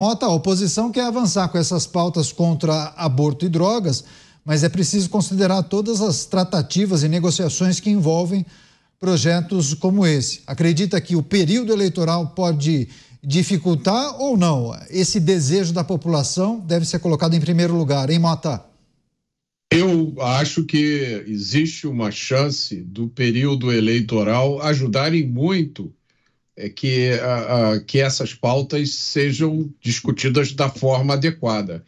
Mota, tá, a oposição quer avançar com essas pautas contra aborto e drogas, mas é preciso considerar todas as tratativas e negociações que envolvem projetos como esse. Acredita que o período eleitoral pode dificultar ou não? Esse desejo da população deve ser colocado em primeiro lugar, hein, Mota? Eu acho que existe uma chance do período eleitoral ajudarem muito é que, que essas pautas sejam discutidas da forma adequada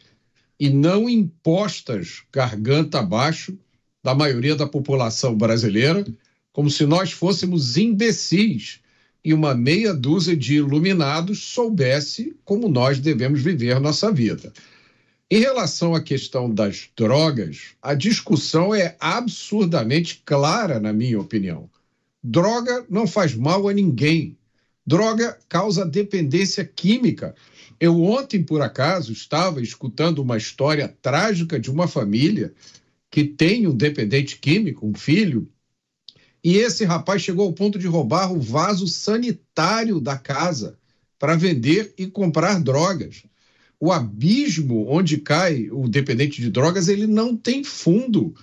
e não impostas garganta abaixo da maioria da população brasileira, como se nós fôssemos imbecis e uma meia dúzia de iluminados soubesse como nós devemos viver nossa vida. Em relação à questão das drogas, a discussão é absurdamente clara, na minha opinião. Droga não faz mal a ninguém. Droga causa dependência química. Eu ontem, por acaso, estava escutando uma história trágica de uma família que tem um dependente químico, um filho, e esse rapaz chegou ao ponto de roubar o vaso sanitário da casa para vender e comprar drogas. O abismo onde cai o dependente de drogas, ele não tem fundo.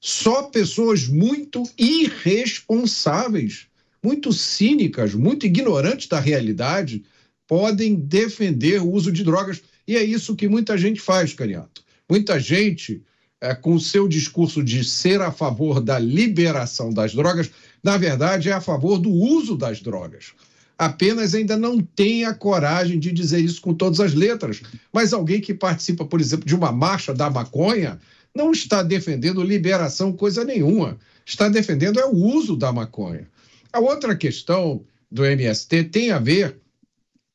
Só pessoas muito irresponsáveis muito cínicas, muito ignorantes da realidade, podem defender o uso de drogas. E é isso que muita gente faz, Cariato. Muita gente, é, com seu discurso de ser a favor da liberação das drogas, na verdade é a favor do uso das drogas. Apenas ainda não tem a coragem de dizer isso com todas as letras. Mas alguém que participa, por exemplo, de uma marcha da maconha, não está defendendo liberação coisa nenhuma. Está defendendo é o uso da maconha. A outra questão do MST tem a ver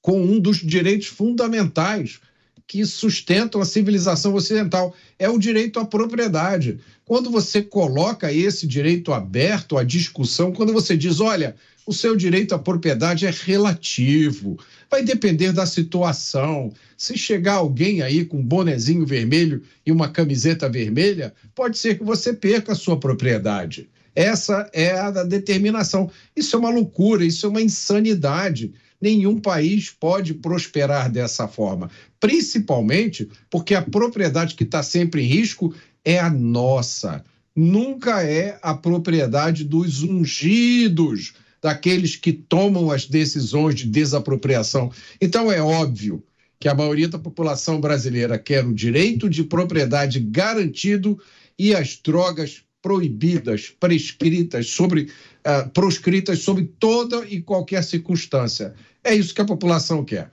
com um dos direitos fundamentais que sustentam a civilização ocidental. É o direito à propriedade. Quando você coloca esse direito aberto à discussão, quando você diz, olha, o seu direito à propriedade é relativo, vai depender da situação. Se chegar alguém aí com um bonezinho vermelho e uma camiseta vermelha, pode ser que você perca a sua propriedade. Essa é a determinação. Isso é uma loucura, isso é uma insanidade. Nenhum país pode prosperar dessa forma, principalmente porque a propriedade que está sempre em risco é a nossa. Nunca é a propriedade dos ungidos, daqueles que tomam as decisões de desapropriação. Então é óbvio que a maioria da população brasileira quer o direito de propriedade garantido e as drogas proibidas, prescritas, sobre, uh, proscritas sobre toda e qualquer circunstância. É isso que a população quer.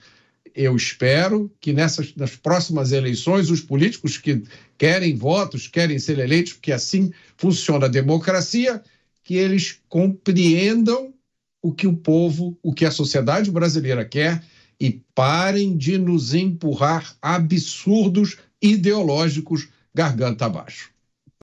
Eu espero que nessas, nas próximas eleições os políticos que querem votos, querem ser eleitos, porque assim funciona a democracia, que eles compreendam o que o povo, o que a sociedade brasileira quer e parem de nos empurrar absurdos ideológicos garganta abaixo.